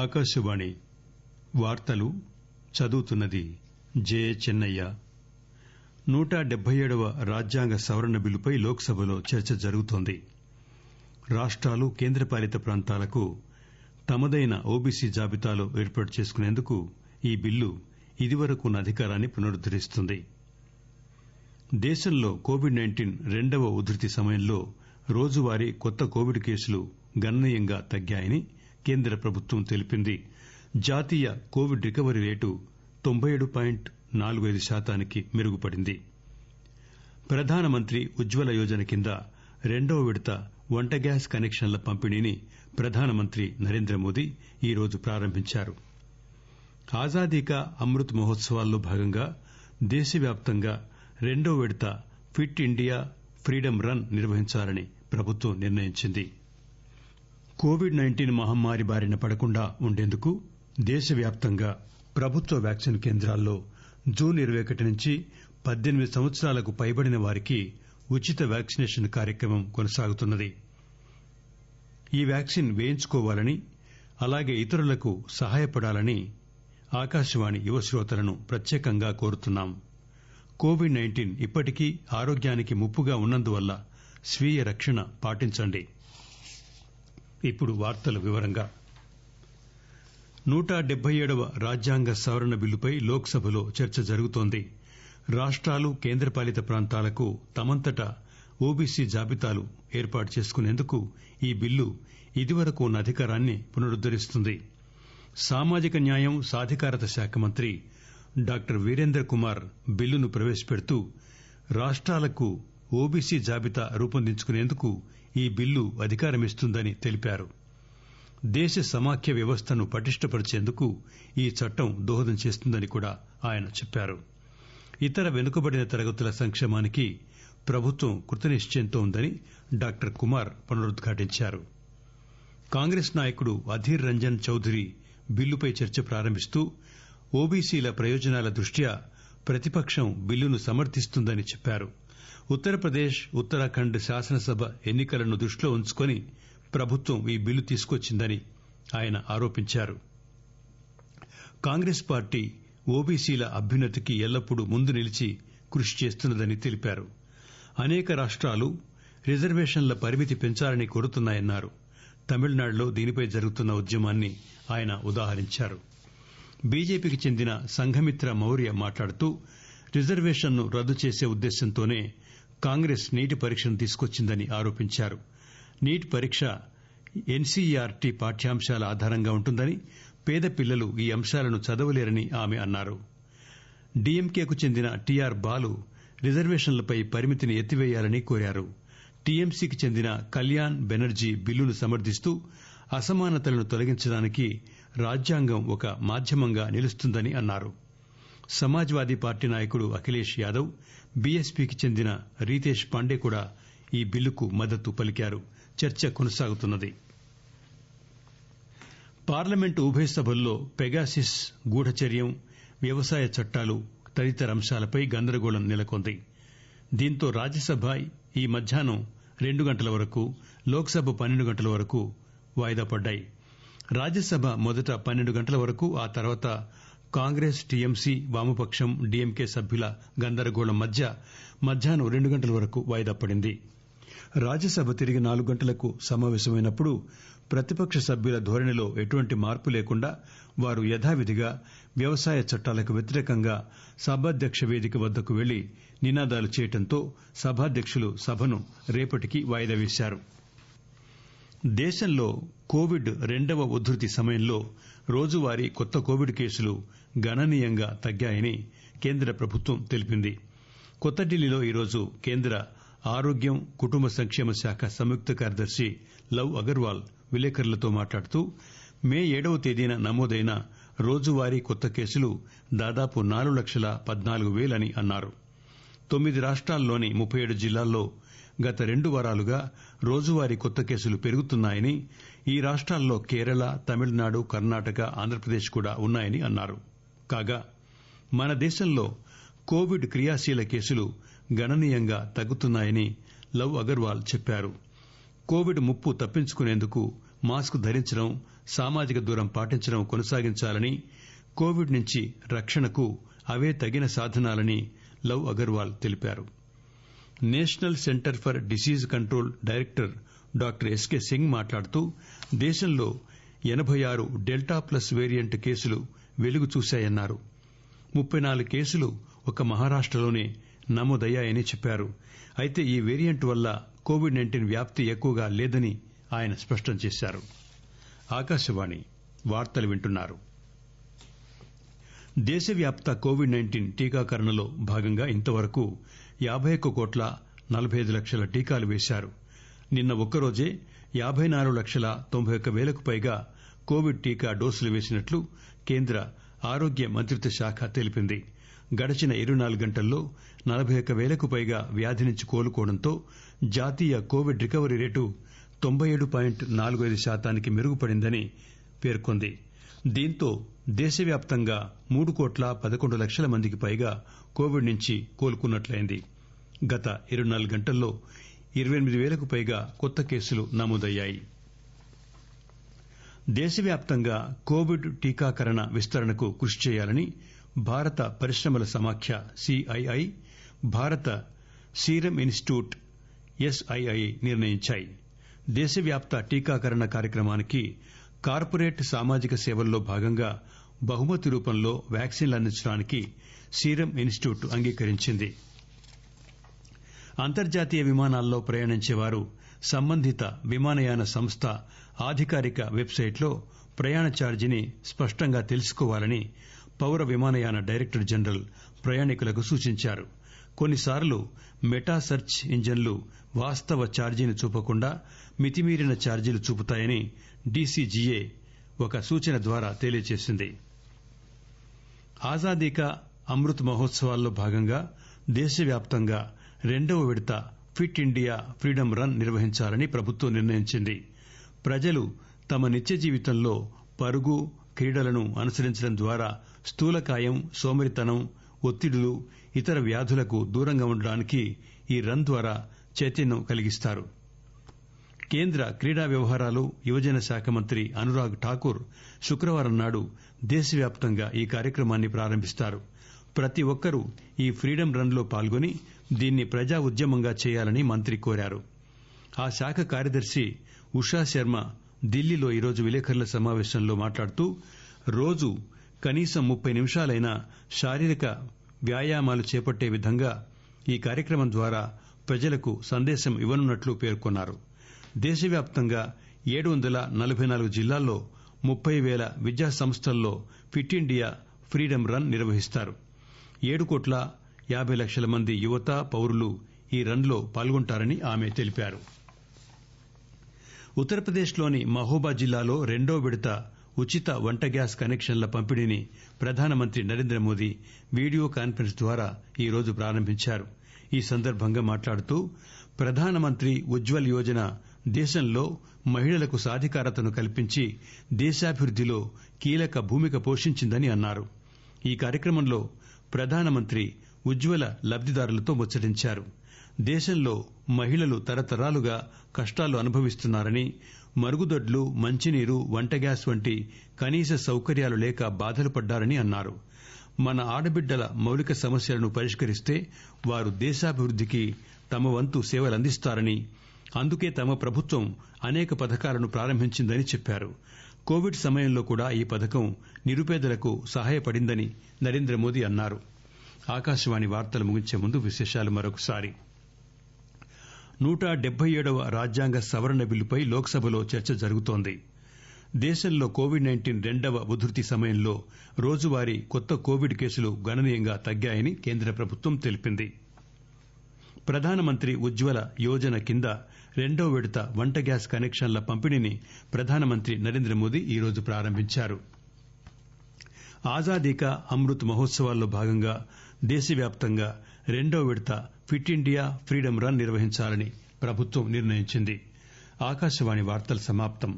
ఆకాశవాణి వార్తలు చదువుతున్నది జే చెన్నయ్య నూట డెబ్బై ఏడవ రాజ్యాంగ సవరణ బిల్లుపై లోక్సభలో చర్చ జరుగుతోంది రాష్టాలు కేంద్రపాలిత ప్రాంతాలకు తమదైన ఓబీసీ జాబితాలో ఏర్పాటు చేసుకునేందుకు ఈ బిల్లు ఉన్న అధికారాన్ని పునరుద్దరిస్తుంది దేశంలో కోవిడ్ నైన్టీన్ రెండవ ఉధృతి సమయంలో రోజువారీ కొత్త కోవిడ్ కేసులు గణనీయంగా తగ్గాయని కేంద్ర ప్రభుత్వం తెలిపింది జాతీయ కోవిడ్ రికవరీ రేటు తొంభై ఏడు పాయింట్ నాలుగు ఐదు శాతానికి మెరుగుపడింది ప్రధానమంత్రి ఉజ్వల యోజన కింద రెండవ విడత వంట గ్యాస్ కనెక్షన్ల పంపిణీని ప్రధానమంత్రి నరేంద్ర మోదీ ఈరోజు ప్రారంభించారు ఆజాదీ కా అమృత్ మహోత్సవాల్లో భాగంగా దేశవ్యాప్తంగా రెండో విడత ఫిట్ ఇండియా ఫ్రీడమ్ రన్ నిర్వహించాలని ప్రభుత్వం నిర్ణయించింది కోవిడ్ నైన్టీన్ మహమ్మారి బారిన పడకుండా ఉండేందుకు దేశవ్యాప్తంగా ప్రభుత్వ వ్యాక్సిన్ కేంద్రాల్లో జూన్ ఇరవై ఒకటి నుంచి పద్దెనిమిది సంవత్సరాలకు పైబడిన వారికి ఉచిత వ్యాక్సినేషన్ కార్యక్రమం కొనసాగుతున్నది ఈ వ్యాక్సిన్ పేయించుకోవాలని అలాగే ఇతరులకు సహాయపడాలని ఆకాశవాణి యువ శ్రోతలను ప్రత్యేకంగా కోరుతున్నాం కోవిడ్ నైన్టీన్ ఇప్పటికీ ఆరోగ్యానికి ముప్పుగా ఉన్నందువల్ల స్వీయ రక్షణ పాటించండి ఇప్పుడు వార్తల వివరంగా నూట డెబ్బై ఏడవ రాజ్యాంగ సవరణ బిల్లుపై లోక్సభలో చర్చ జరుగుతోంది రాష్టాలు కేంద్రపాలిత ప్రాంతాలకు తమంతట ఓబీసీ జాబితాలు ఏర్పాటు చేసుకునేందుకు ఈ బిల్లు ఇదివరకు ఉన్న అధికారాన్ని పునరుద్దరిస్తుంది సామాజిక న్యాయం సాధికారత శాఖ మంత్రి డాక్టర్ వీరేంద్ర కుమార్ బిల్లును ప్రవేశపెడుతూ రాష్టాలకు ఓబీసీ జాబితా రూపొందించుకునేందుకు ఈ బిల్లు అధికారమిస్తుందని తెలిపారు దేశ సమాఖ్య వ్యవస్థను పటిష్టపరిచేందుకు ఈ చట్టం దోహదం చేస్తుందని కూడా ఆయన చెప్పారు ఇతర వెనుకబడిన తరగతుల సంక్షేమానికి ప్రభుత్వం కృతనిశ్చయంతో ఉందని డాక్టర్ కుమార్ పునరుద్ఘాటించారు కాంగ్రెస్ నాయకుడు అధీర్ రంజన్ చౌదరి బిల్లుపై చర్చ ప్రారంభిస్తూ ఓబీసీల ప్రయోజనాల దృష్ట్యా ప్రతిపక్షం బిల్లును సమర్థిస్తుందని చెప్పారు ఉత్తరప్రదేశ్ ఉత్తరాఖండ్ శాసనసభ ఎన్నికలను దృష్టిలో ఉంచుకుని ప్రభుత్వం ఈ బిల్లు తీసుకొచ్చిందని ఆయన ఆరోపించారు కాంగ్రెస్ పార్టీ ఓబీసీల అభ్యున్నతికి ఎల్లప్పుడూ ముందు నిలిచి కృషి చేస్తున్నదని తెలిపారు అనేక రాష్టాలు రిజర్వేషన్ల పరిమితి పెంచాలని కోరుతున్నాయన్నారు తమిళనాడులో దీనిపై జరుగుతున్న ఉద్యమాన్ని ఆయన ఉదాహరించారు బీజేపీకి చెందిన సంఘమిత్ర మౌర్య మాట్లాడుతూ రిజర్వేషన్ను రద్దు చేసే ఉద్దేశంతోనే కాంగ్రెస్ నీటి పరీక్షను తీసుకొచ్చిందని ఆరోపించారు నీటి పరీక్ష ఎన్సీఈఆర్టీ పాఠ్యాంశాల ఆధారంగా ఉంటుందని పేద పిల్లలు ఈ అంశాలను చదవలేరని ఆమె అన్నారు డీఎంకేకు చెందిన టీఆర్ బాలు రిజర్వేషన్లపై పరిమితిని ఎత్తివేయాలని కోరారు టీఎంసీకి చెందిన కళ్యాణ్ బెనర్జీ బిల్లును సమర్థిస్తూ అసమానతలను తొలగించడానికి రాజ్యాంగం ఒక మాధ్యమంగా నిలుస్తుందని అన్నారు సమాజ్వాదీ పార్టీ నాయకుడు అఖిలేశ్ యాదవ్ బీఎస్పీకి చెందిన రీతేష్ పాండే కూడా ఈ బిల్లుకు మద్దతు పలికారు చర్చ కొనసాగుతున్నది పార్లమెంటు ఉభయ సభల్లో పెగాసిస్ గూఢచర్యం వ్యవసాయ చట్టాలు తదితర అంశాలపై గందరగోళం నెలకొంది దీంతో రాజ్యసభ ఈ మధ్యాహ్నం రెండు గంటల వరకు లోక్సభ పన్నెండు గంటల వరకు వాయిదా పడ్డాయి రాజ్యసభ మొదట పన్నెండు గంటల వరకు ఆ తర్వాత కాంగ్రెస్ టీఎంసీ వామపక్షం డీఎంకే సభ్యుల గందరగోళం మధ్య మధ్యాహ్నం రెండు గంటల వరకు వాయిదా పడింది రాజ్యసభ తిరిగి నాలుగు గంటలకు సమాపేశమైనప్పుడు ప్రతిపక్ష సభ్యుల ధోరణిలో ఎటువంటి మార్పు లేకుండా వారు యథావిధిగా వ్యవసాయ చట్టాలకు వ్యతిరేకంగా సభాధ్యక్ష పేదిక వద్దకు పెళ్లి నినాదాలు చేయడంతో సభాధ్యకులు సభను రేపటికి వాయిదా పేశారు దేశంలో కోవిడ్ రెండవ ఉధ్భతి సమయంలో రోజువారీ కొత్త కోవిడ్ కేసులు గణనీయంగా తగ్గాయని కేంద్ర ప్రభుత్వం తెలిపింది కొత్త ఢిల్లీలో ఈరోజు కేంద్ర ఆరోగ్యం కుటుంబ సంక్షేమ శాఖ సంయుక్త కార్యదర్శి లవ్ అగర్వాల్ విలేకరులతో మాట్లాడుతూ మే ఏడవ తేదీన నమోదైన రోజువారీ కొత్త కేసులు దాదాపు నాలుగు లక్షల పద్నాలుగు వేలని అన్నారు తొమ్మిది రాష్టాల్లోని ముప్పై ఏడు జిల్లాల్లో గత రెండు వారాలుగా రోజువారీ కొత్త కేసులు పెరుగుతున్నాయని ఈ రాష్టాల్లో కేరళ తమిళనాడు కర్ణాటక ఆంధ్రప్రదేశ్ కూడా ఉన్నాయని అన్నారు కాగా మన దేశంలో కోవిడ్ క్రియాశీల కేసులు గణనీయంగా తగ్గుతున్నాయని లవ్ అగర్వాల్ చెప్పారు కోవిడ్ ముప్పు తప్పించుకునేందుకు మాస్క్ ధరించడం సామాజిక దూరం పాటించడం కొనసాగించాలని కోవిడ్ నుంచి రక్షణకు అవే తగిన సాధనాలని లవ్ అగర్వాల్ తెలిపారు national centre for disease control director doctor S K Singh మాట్లాడుతూ దేశంలో ఎనబై ఆరు డెల్టా ప్లస్ వేరియంట్ కేసులు వెలుగు చూశాయన్నారు ముప్పై నాలుగు కేసులు ఒక మహారాష్టలోనే నమోదయ్యాయని చెప్పారు అయితే ఈ వేరియంట్ వల్ల కోవిడ్ నైంటీన్ వ్యాప్తి ఎక్కువగా లేదని ఆయన స్పష్టం చేశారు దేశవ్యాప్త కోవిడ్ నైంటీన్ టీకాకరణలో భాగంగా ఇంతవరకు ఒక్క కోట్ల నలబై ఐదు లక్షల టీకాలు పేశారు నిన్న ఒక్కరోజే యాబై నాలుగు లక్షల తొంభై ఒక్క పేలకు పైగా కోవిడ్ టీకా డోసులు పేసినట్లు కేంద్ర ఆరోగ్య మంత్రిత్వ శాఖ తెలిపింది గడచిన ఇరవై నాలుగు గంటల్లో నలబై ఒక్క పేలకు పైగా వ్యాధి నుంచి కోలుకోవడంతో జాతీయ కోవిడ్ రికవరీ రేటు తొంభై ఏడు పాయింట్ నాలుగు ఐదు శాతానికి మెరుగుపడిందని పేర్కొంది దీంతో దేశవ్యాప్తంగా మూడు కోట్ల పదకొండు లక్షల మందికి పైగా కోవిడ్ నుంచి కోలుకున్నట్లయింది గత ఇరవై నాలుగు గంటల్లో ఇరవై ఎనిమిది వేలకు పైగా కొత్త కేసులు నమోదయ్యాయి దేశవ్యాప్తంగా కోవిడ్ టీకాకరణ విస్తరణకు కృషి చేయాలని భారత పరిశ్రమల సమాఖ్య సిఐఐ భారత సీరం ఇన్స్టిట్యూట్ ఎస్ఐఐ నిర్ణయించాయి దేశవ్యాప్త టీకాకరణ కార్యక్రమానికి కార్పొరేట్ సామాజిక సేవల్లో భాగంగా బహుమతి రూపంలో వ్యాక్సిన్లు అందించడానికి సీరం ఇన్స్టిట్యూట్ అంగీకరించింది అంతర్జాతీయ విమానాల్లో ప్రయాణించేవారు సంబంధిత విమానయాన సంస్థ అధికారిక వెబ్సైట్లో ప్రయాణ ఛార్జీని స్పష్టంగా తెలుసుకోవాలని పౌర విమానయాన డైరెక్టర్ జనరల్ ప్రయాణికులకు సూచించారు కొన్నిసార్లు మెటా సెర్చ్ ఇంజన్లు వాస్తవ ఛార్జీని చూపకుండా మితిమీరిన ఛార్జీలు చూపుతాయని డీసీజీఏ ఒక సూచన ద్వారా తెలియజేసింది ఆజాదీ కా అమృత్ మహోత్సవాల్లో భాగంగా దేశవ్యాప్తంగా రెండవ విడత ఫిట్ ఇండియా ఫ్రీడమ్ రన్ నిర్వహించాలని ప్రభుత్వం నిర్ణయించింది ప్రజలు తమ నిత్య జీవితంలో పరుగు క్రీడలను అనుసరించడం ద్వారా స్థూలకాయం సోమరితనం ఒత్తిడులు ఇతర వ్యాధులకు దూరంగా ఉండడానికి ఈ రన్ ద్వారా చైతన్యం కలిగిస్తారు కేంద్ర క్రీడా వ్యవహారాలు యువజన శాఖ మంత్రి అనురాగ్ ఠాకూర్ శుక్రవారం నాడు దేశవ్యాప్తంగా ఈ కార్యక్రమాన్ని ప్రారంభిస్తారు ప్రతి ఒక్కరూ ఈ ఫ్రీడం రన్ లో పాల్గొని దీన్ని ప్రజా ఉద్యమంగా చేయాలని మంత్రి కోరారు ఆ శాఖ కార్యదర్శి ఉషా శర్మ ఢిల్లీలో ఈరోజు విలేకరుల సమాపేశంలో మాట్లాడుతూ రోజు కనీసం ముప్పై నిమిషాలైనా శారీరక వ్యాయామాలు చేపట్టే విధంగా ఈ కార్యక్రమం ద్వారా ప్రజలకు సందేశం ఇవ్వనున్నట్లు పేర్కొన్నారు దేశవ్యాప్తంగా ఏడు వందల నలబై నాలుగు జిల్లాల్లో ముప్పై పేల విద్యా సంస్థల్లో ఫిట్ ఇండియా ఫ్రీడమ్ రన్ నిర్వహిస్తారు ఏడు కోట్ల యాబై లక్షల మంది యువత పౌరులు ఈ రన్ లో పాల్గొంటారని ఆమె తెలిపారు ఉత్తరప్రదేశ్ లోని మహోబా జిల్లాలో రెండో విడత ఉచిత వంట గ్యాస్ కనెక్షన్ల పంపిణీని ప్రధానమంత్రి నరేంద్ర మోదీ వీడియో కాన్ఫరెన్స్ ద్వారా ఈరోజు ప్రారంభించారు ఈ సందర్భంగా మాట్లాడుతూ ప్రధానమంత్రి ఉజ్వల్ యోజన దేశంలో మహిళలకు సాధికారతను కల్పించి దేశాభివృద్దిలో కీలక భూమిక పోషించిందని అన్నారు ఈ కార్యక్రమంలో ప్రధానమంత్రి ఉజ్వల లబ్దిదారులతో ముచ్చటించారు దేశంలో మహిళలు తరతరాలుగా కష్టాలు అనుభవిస్తున్నారని మరుగుదొడ్లు మంచినీరు వంటగ్యాస్ వంటి కనీస సౌకర్యాలు లేక బాధలు పడ్డారని అన్నారు మన ఆడబిడ్డల మౌలిక సమస్యలను పరిష్కరిస్తే వారు దేశాభివృద్దికి తమ వంతు సేవలందిస్తారని అందుకే తమ ప్రభుత్వం అనేక పథకాలను ప్రారంభించిందని చెప్పారు కోవిడ్ సమయంలో కూడా ఈ పథకం నిరుపేదలకు సహాయపడిందని నరేంద్ర మోదీ అన్నారు ఆకాశవాణి వార్తలు ముగించే ముందు విశేషాలు మరొకసారి నూట డెబ్బై ఏడవ రాజ్యాంగ సవరణ బిల్లుపై లోక్సభలో చర్చ జరుగుతోంది దేశంలో కోవిడ్ నైన్టీన్ రెండవ ఉధృతి సమయంలో రోజువారీ కొత్త కోవిడ్ కేసులు గణనీయంగా తగ్గాయని కేంద్ర ప్రభుత్వం తెలిపింది ప్రధానమంత్రి ఉజ్వల యోజన కింద రెండో విడత వంట గ్యాస్ కనెక్షన్ల పంపిణీని ప్రధానమంత్రి మోదీ ఈరోజు ప్రారంభించారు ఆజాదీకా అమృత్ మహోత్సవాల్లో భాగంగా దేశవ్యాప్తంగా రెండో విడత ఫిట్ ఇండియా ఫ్రీడమ్ రన్ నిర్వహించాలని ప్రభుత్వం నిర్ణయించింది ఆకాశవాణి వార్తల సమాప్తం